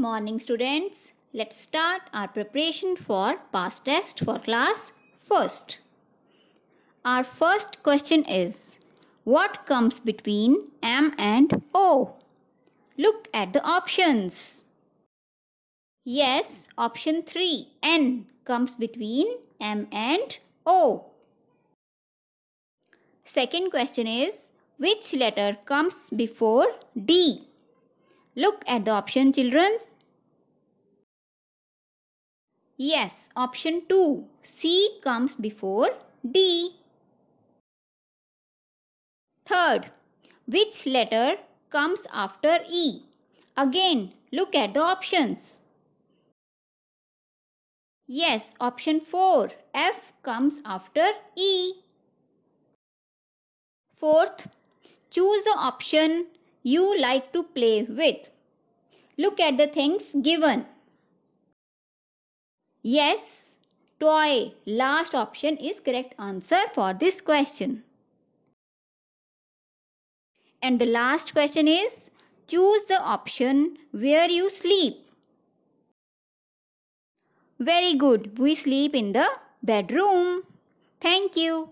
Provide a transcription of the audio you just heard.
morning students. Let's start our preparation for past test for class first. Our first question is what comes between M and O? Look at the options. Yes, option 3 N comes between M and O. Second question is which letter comes before D? Look at the option children. Yes, option 2. C comes before D. Third, which letter comes after E? Again, look at the options. Yes, option 4. F comes after E. Fourth, choose the option you like to play with. Look at the things given. Yes, toy. Last option is correct answer for this question. And the last question is choose the option where you sleep. Very good. We sleep in the bedroom. Thank you.